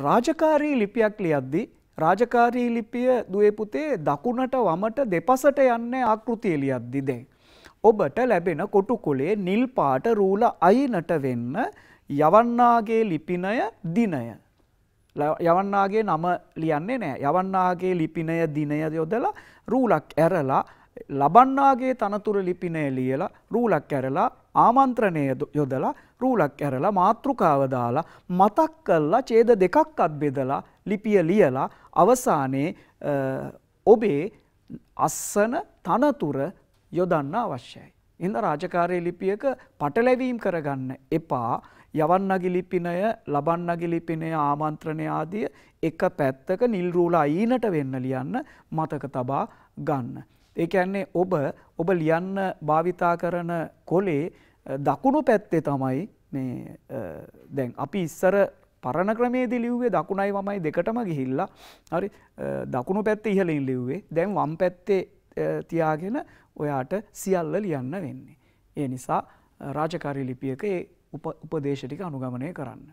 රාජකාරී ලිපියක් ලියද්දී රාජකාරී ලිපිය දුවේ පුතේ දකුණට වමට දෙපසට යන්නේ ආකෘතිය ලියද්දී දැන් ඔබට ලැබෙන කොටුකුලේ නිල් පාට රූල අයිනට වෙන්න යවන්නාගේ ලිපිනය දිනය යවන්නාගේ නම ලියන්නේ නෑ යවන්නාගේ ලිපිනය දිනය යොදලා රූලක් ඇරලා ලබන්නාගේ තනතුර ලිපිනය ලියලා රූලක් ඇරලා ආමන්ත්‍රණය යොදලා රූලක් ඇරලා මාතෘකාව දාලා මතක් කළා ඡේද දෙකක් අත් බෙදලා ලිපිය ලියලා අවසානයේ ඔබේ අස්සන තනතුර යොදන්න අවශ්‍යයි. එඳ රාජකාරී ලිපියක පටලැවීම් කරගන්න එපා. යවන්නගේ ලිපිනය ලබන්නගේ ලිපිනය ආමන්ත්‍රණය ආදිය එක පැත්තක නිල් රූලා ඊනට වෙන්න ලියන්න මතක තබා ගන්න. ඒ කියන්නේ ඔබ ඔබ ලියන්න භාවිතා කරන කොලේ දකුණු පැත්තේ තමයි මේ දැන් අපි ඉස්සර පරණ ක්‍රමේදී ලිව්වේ දකුණයි වමයි දෙකටම ගිහිල්ලා හරි දකුණු පැත්තේ ඉහළින් ලිව්වේ දැන් වම් පැත්තේ තියාගෙන ඔයාට සියල්ල ලියන්න වෙන්නේ. ඒ නිසා රාජකාරී ලිපියක ඒ උපදේශ ටික අනුගමනය කරන්න.